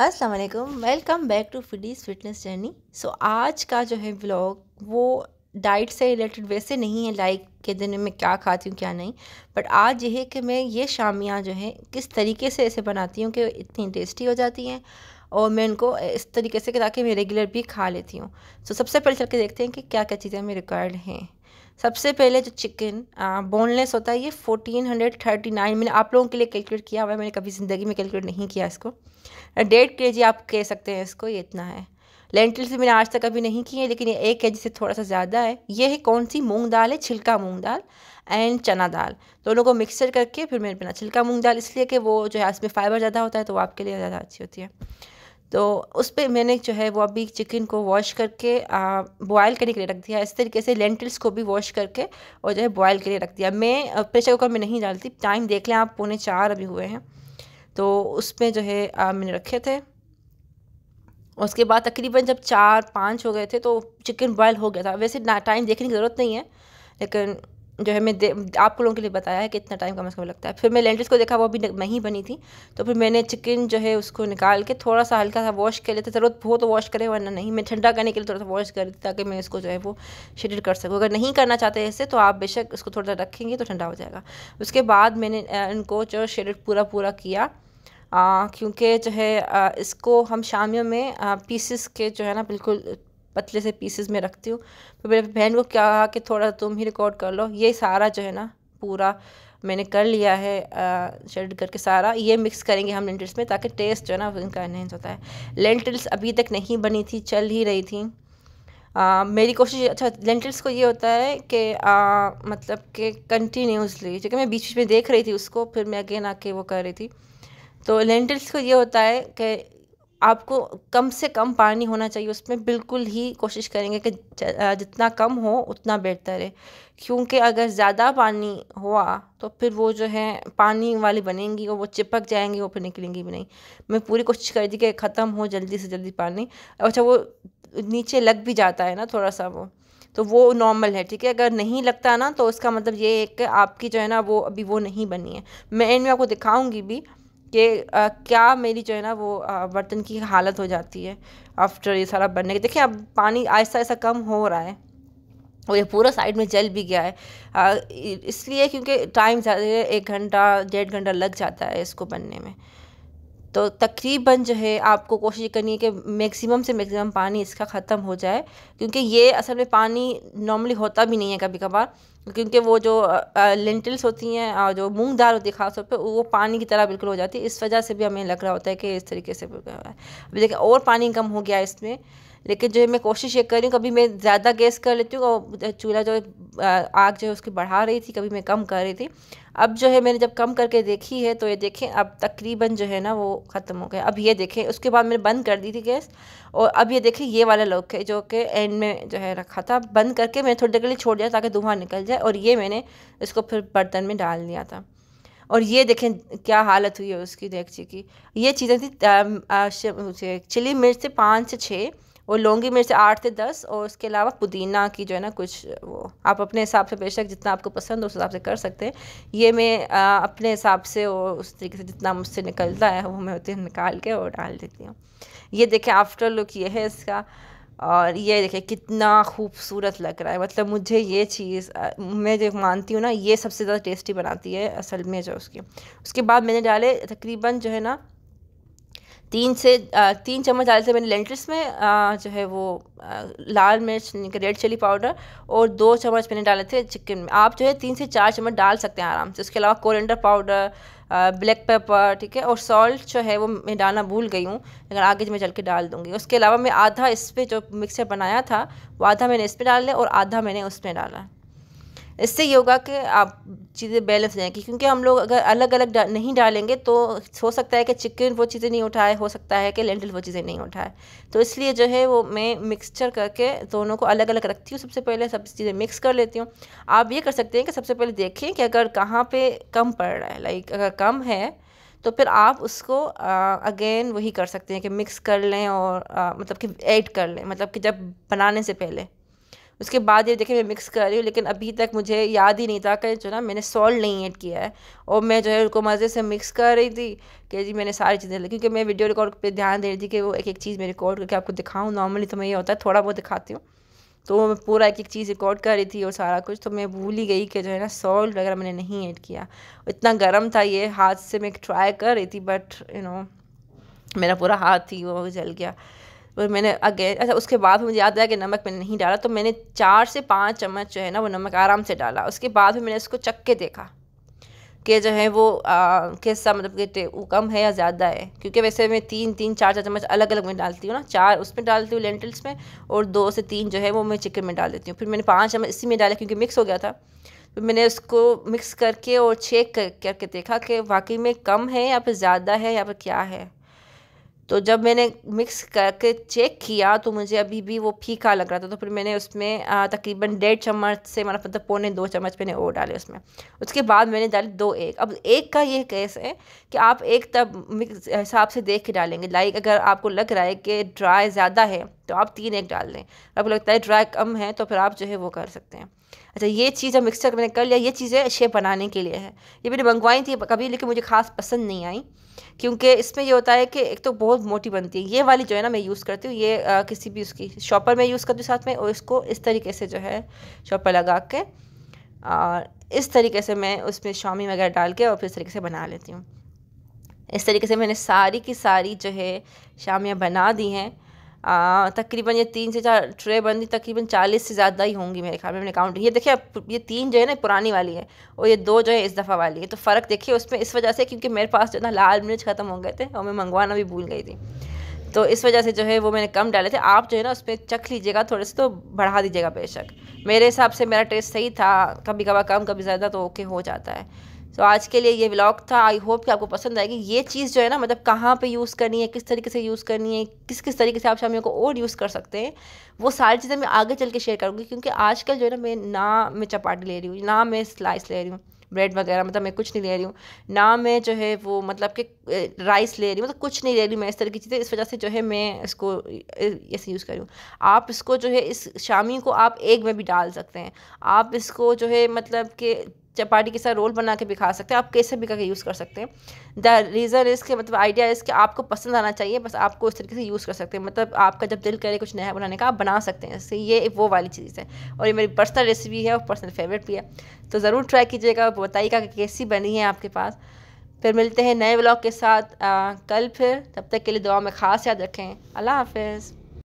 Aslam welcome back to फिडीज fitness journey so आज का जो है ब्लॉग वो डाइट से रिलेटेड वैसे नहीं है लाइक के दिन में क्या खाती हूँ क्या नहीं बट आज यह है कि मैं ये शामियाँ जो है किस तरीके से ऐसे बनाती हूँ कि इतनी टेस्टी हो जाती हैं और मैं उनको इस तरीके से ताकि मैं रेगुलर भी खा लेती हूँ सो so, सबसे पहले चल के देखते हैं कि क्या क्या चीज़ें हमें रिक्वायर्ड हैं सबसे पहले जो चिकन बोनलेस होता है ये फोर्टीन हंड्रेड थर्टी नाइन मैंने आप लोगों के लिए कैलकुलेट किया हुआ है मैंने कभी ज़िंदगी में कैलकुलेट नहीं किया इसको डेढ़ के जी आप कह सकते हैं इसको ये इतना है लेंटिल से मैंने आज तक अभी नहीं की है लेकिन ये एक के जी से थोड़ा सा ज़्यादा है ये है कौन सी मूंग दाल है छिलका मूंग दाल एंड चना दाल दोनों को मिक्सचर करके फिर मैंने बना छिलका मूंग दाल इसलिए कि वो जो है इसमें फाइबर ज़्यादा होता है तो वो आपके लिए ज़्यादा अच्छी होती है तो उस पर मैंने जो है वो अभी चिकन को वॉश करके बॉयल करने के लिए रख दिया इस तरीके से लेंटल्स को भी वॉश करके और जो है बॉयल के लिए रख दिया मैं प्रेशर कुकर में नहीं डालती टाइम देख लें आप पौने चार अभी हुए हैं तो उसमें जो है आ, मैंने रखे थे उसके बाद तकरीबन जब चार पाँच हो गए थे तो चिकन बॉयल हो गया था वैसे टाइम देखने की ज़रूरत नहीं है लेकिन जो है मैं आप लोगों के लिए बताया है कि इतना टाइम कम से कम लगता है फिर मैं लेंटिस को देखा वो अभी नहीं बनी थी तो फिर मैंने चिकन जो है उसको निकाल के थोड़ा सा हल्का सा वॉश कर लेते ज़रूरत बहुत तो वॉश करें वरना नहीं मैं ठंडा करने के लिए थोड़ा सा वॉश कर ताकि मैं इसको जो है वो शेडिड कर सकूँ अगर नहीं करना चाहते ऐसे तो आप बेशक उसको थोड़ा सा रखेंगे तो ठंडा हो जाएगा उसके बाद मैंने इनको जो शेडेड पूरा पूरा किया क्योंकि जो है इसको हम शामियों में आ, पीसेस के जो है ना बिल्कुल पतले से पीसेस में रखती हूँ फिर तो मेरे बहन को क्या कहा कि थोड़ा तुम ही रिकॉर्ड कर लो ये सारा जो है ना पूरा मैंने कर लिया है शेड करके सारा ये मिक्स करेंगे हम लेंटल्स में ताकि टेस्ट जो है ना उनका इनहेंस होता है लेंटिल्स अभी तक नहीं बनी थी चल ही रही थी आ, मेरी कोशिश अच्छा लेंटल्स को ये होता है कि मतलब कि कंटिन्यूसली क्योंकि मैं बीच बीच में देख रही थी उसको फिर मैं अगेन आके वो कर रही थी तो लेंटल्स को ये होता है कि आपको कम से कम पानी होना चाहिए उसमें बिल्कुल ही कोशिश करेंगे कि जितना कम हो उतना बेहतर है क्योंकि अगर ज़्यादा पानी हुआ तो फिर वो जो है पानी वाली बनेंगी और वो चिपक जाएंगी वो फिर निकलेंगी भी नहीं मैं पूरी कोशिश कर दी कि ख़त्म हो जल्दी से जल्दी पानी अच्छा वो नीचे लग भी जाता है ना थोड़ा सा वो तो वो नॉर्मल है ठीक है अगर नहीं लगता ना तो उसका मतलब ये है कि आपकी जो है ना वो अभी वो नहीं बनी है मैं एंड में आपको दिखाऊंगी भी कि क्या मेरी जो है ना वो बर्तन की हालत हो जाती है आफ्टर ये सारा बनने के देखिए अब पानी आहिस्ता आहिस्ता कम हो रहा है और ये पूरा साइड में जल भी गया है इसलिए क्योंकि टाइम ज़्यादा एक घंटा डेढ़ घंटा लग जाता है इसको बनने में तो तकरीबन जो है आपको कोशिश करनी है कि मैक्सिमम से मैक्सिमम पानी इसका ख़त्म हो जाए क्योंकि ये असल में पानी नॉर्मली होता भी नहीं है कभी कभार क्योंकि वो जो लेंटल्स होती हैं और जो मूंग दाल होती है खासतौर पर वो पानी की तरह बिल्कुल हो जाती है इस वजह से भी हमें लग रहा होता है कि इस तरीके से अभी देखिए और पानी कम हो गया इसमें लेकिन जो मैं कोशिश ये कर रही हूँ कभी मैं ज़्यादा गैस कर लेती हूँ और चूल्हा जो आग जो है उसकी बढ़ा रही थी कभी मैं कम कर रही थी अब जो है मैंने जब कम करके देखी है तो ये देखें अब तकरीबन जो है ना वो ख़त्म हो गया अब ये देखें उसके बाद मैंने बंद कर दी थी गैस और अब ये देखें ये वाला लोग है जो कि एंड में जो है रखा था बंद करके मैंने थोड़ी देर के लिए छोड़ दिया ताकि धुआं निकल जाए और ये मैंने इसको फिर बर्तन में डाल दिया था और ये देखें क्या हालत हुई है उसकी देखची की ये चीज़ें थी चिली मिर्च से पाँच से छः वो लौंगी मिर्च आठ से दस और उसके अलावा पुदीना की जो है ना कुछ वो आप अपने हिसाब से बेशक जितना आपको पसंद हो उस हिसाब से कर सकते हैं ये मैं अपने हिसाब से और उस तरीके से जितना मुझसे निकलता है वो मैं उतने निकाल के और डाल देती हूँ ये देखें आफ्टर लुक ये है इसका और ये देखिए कितना खूबसूरत लग रहा है मतलब मुझे ये चीज़ मैं जो मानती हूँ ना ये सबसे ज़्यादा टेस्टी बनाती है असल में जो उसकी उसके बाद मैंने डाले तकरीबन जो है ना तीन से तीन चम्मच डाले थे मैंने लेंटिल्स में जो है वो लाल मिर्च रेड चिली पाउडर और दो चम्मच मैंने डाले थे चिकन में आप जो है तीन से चार चम्मच डाल सकते हैं आराम से उसके अलावा कोरेंडर पाउडर ब्लैक पेपर ठीक है और सॉल्ट जो है वो मैं डालना भूल गई हूँ लेकिन आगे मैं चल के डाल दूँगी उसके अलावा मैं आधा इस पर जो मिक्सर बनाया था वो आधा मैंने इस पर डाल लिया और आधा मैंने उसमें डाला इससे ये होगा कि आप चीज़ें बैलेंस रहेंगी क्योंकि हम लोग अगर अलग अलग डा, नहीं डालेंगे तो हो सकता है कि चिकन वो चीज़ें नहीं उठाए हो सकता है कि लेंटल वो चीज़ें नहीं उठाए तो इसलिए जो है वो मैं मिक्सचर करके दोनों को अलग अलग रखती हूँ सबसे पहले सब चीज़ें मिक्स कर लेती हूँ आप ये कर सकते हैं कि सबसे पहले देखें कि अगर कहाँ पर कम पड़ रहा है लाइक अगर कम है तो फिर आप उसको अगेन वही कर सकते हैं कि मिक्स कर लें और आ, मतलब कि ऐड कर लें मतलब कि जब बनाने से पहले उसके बाद ये देखिए मैं मिक्स कर रही हूँ लेकिन अभी तक मुझे याद ही नहीं था कि जो ना मैंने सॉल्ट नहीं ऐड किया है और मैं जो है उनको मज़े से मिक्स कर रही थी कि जी मैंने सारी चीज़ें क्योंकि मैं वीडियो रिकॉर्ड पर ध्यान दे रही थी कि वो एक एक चीज़ मैं रिकॉर्ड करके आपको दिखाऊँ नॉर्मली तो मैं ये होता है थोड़ा बहुत दिखाती हूँ तो मैं पूरा एक एक चीज़ रिकॉर्ड कर रही थी और सारा कुछ तो मैं भूल ही गई कि जो है ना सॉल्ट वगैरह मैंने नहीं ऐड किया इतना गर्म था ये हाथ से मैं ट्राई कर रही थी बट यू नो मेरा पूरा हाथ ही वो जल गया और तो मैंने अगेन अच्छा उसके बाद मुझे याद आया कि नमक मैंने नहीं डाला तो मैंने चार से पाँच चम्मच जो है ना वो नमक आराम से डाला उसके बाद फिर मैंने उसको चक के देखा कि जो है वो कैसा मतलब कि वो कम है या ज़्यादा है क्योंकि वैसे मैं तीन तीन चार चार चम्मच अलग अलग में डालती हूँ ना चार उसमें डालती हूँ लेंटल्स में और दो से तीन जो है वो मैं चिकन में डाल देती हूँ फिर मैंने पाँच चम्मच इसी में डाला क्योंकि मिक्स हो गया था फिर मैंने उसको मिक्स करके और छेक कर करके देखा कि वाकई में कम है या फिर ज़्यादा है या फिर क्या है तो जब मैंने मिक्स करके चेक किया तो मुझे अभी भी वो फीका लग रहा था तो फिर मैंने उसमें तकरीबन डेढ़ चम्मच से मतलब मतलब पौने दो चम्मच मैंने और डाले उसमें उसके बाद मैंने डाले दो एक अब एक का ये केस है कि आप एक तब मिक्स हिसाब से देख के डालेंगे लाइक अगर आपको लग रहा है कि ड्राई ज़्यादा है तो आप तीन एक डाल दें आपको लगता है ड्राई कम है तो फिर आप जो है वो कर सकते हैं अच्छा ये चीज़ अब मिक्सचर मैंने कर लिया ये चीज़ें शेप बनाने के लिए है ये मैंने मंगवाई थी कभी लेकिन मुझे खास पसंद नहीं आई क्योंकि इसमें ये होता है कि एक तो बहुत मोटी बनती है ये वाली जो है ना मैं यूज़ करती हूँ ये आ, किसी भी उसकी शॉपर में यूज़ करती हूँ साथ में और इसको इस तरीके से जो है शॉपर लगा के और इस तरीके से मैं उसमें शामी वगैरह डाल के और फिर इस तरीके से बना लेती हूँ इस तरीके से मैंने सारी की सारी जो है शामियाँ बना दी हैं तकरीबन ये तीन से चार ट्रे बंदी तकरीबन चालीस से ज़्यादा ही होंगी मेरे ख्याल में मैंने काउंट ये देखिए ये तीन जो है ना पुरानी वाली है और ये दो जो है इस दफ़ा वाली है तो फ़र्क देखिए उसमें इस वजह से क्योंकि मेरे पास जो ना लाल मिर्च ख़त्म हो गए थे और मैं मंगवाना भी भूल गई थी तो इस वजह से जो है वो मैंने कम डाले थे आप जो है ना उस पर चख लीजिएगा थोड़े से तो बढ़ा दीजिएगा बेशक मेरे हिसाब से मेरा टेस्ट सही था कभी कभार कम कभी ज़्यादा तो ओके हो जाता है सो so, आज के लिए ये ब्लॉग था आई होप कि आपको पसंद आएगी ये चीज़ जो है ना मतलब कहाँ पे यूज़ करनी है किस तरीके से यूज़ करनी है किस किस तरीके से आप शामियों को और यूज़ कर सकते हैं वो सारी चीज़ें मैं आगे चल के शेयर करूँगी क्योंकि आजकल जो है ना मैं ना मैं चपाटी ले रही हूँ ना मैं स्लाइस ले रही हूँ ब्रेड वगैरह मतलब मैं कुछ नहीं ले रही हूँ ना मैं जो है वो मतलब कि राइस ले रही हूँ मतलब कुछ नहीं ले रही मैं इस तरह की चीज़ें इस वजह से जो है मैं इसको ऐसे यूज़ कर रही हूँ आप इसको जो है इस शामी को आप एग में भी डाल सकते हैं आप इसको जो है मतलब कि चपाटी के साथ रोल बना के भी खा सकते हैं आप कैसे भी करके यूज़ कर सकते हैं द रीज़न इज़ के मतलब आइडिया इज़ कि आपको पसंद आना चाहिए बस आपको इस तरीके से यूज़ कर सकते हैं मतलब आपका जब दिल करे कुछ नया बनाने का आप बना सकते हैं इससे ये वो वाली चीज़ है और ये मेरी पर्सनल रेसिपी है और पर्सनल फेवरेट भी है तो ज़रूर ट्राई कीजिएगा और बताइएगा कि कैसी बनी है आपके पास फिर मिलते हैं नए ब्लॉग के साथ आ, कल फिर तब तक के लिए दुआ में ख़ास याद रखें अल्लाह हाफिज़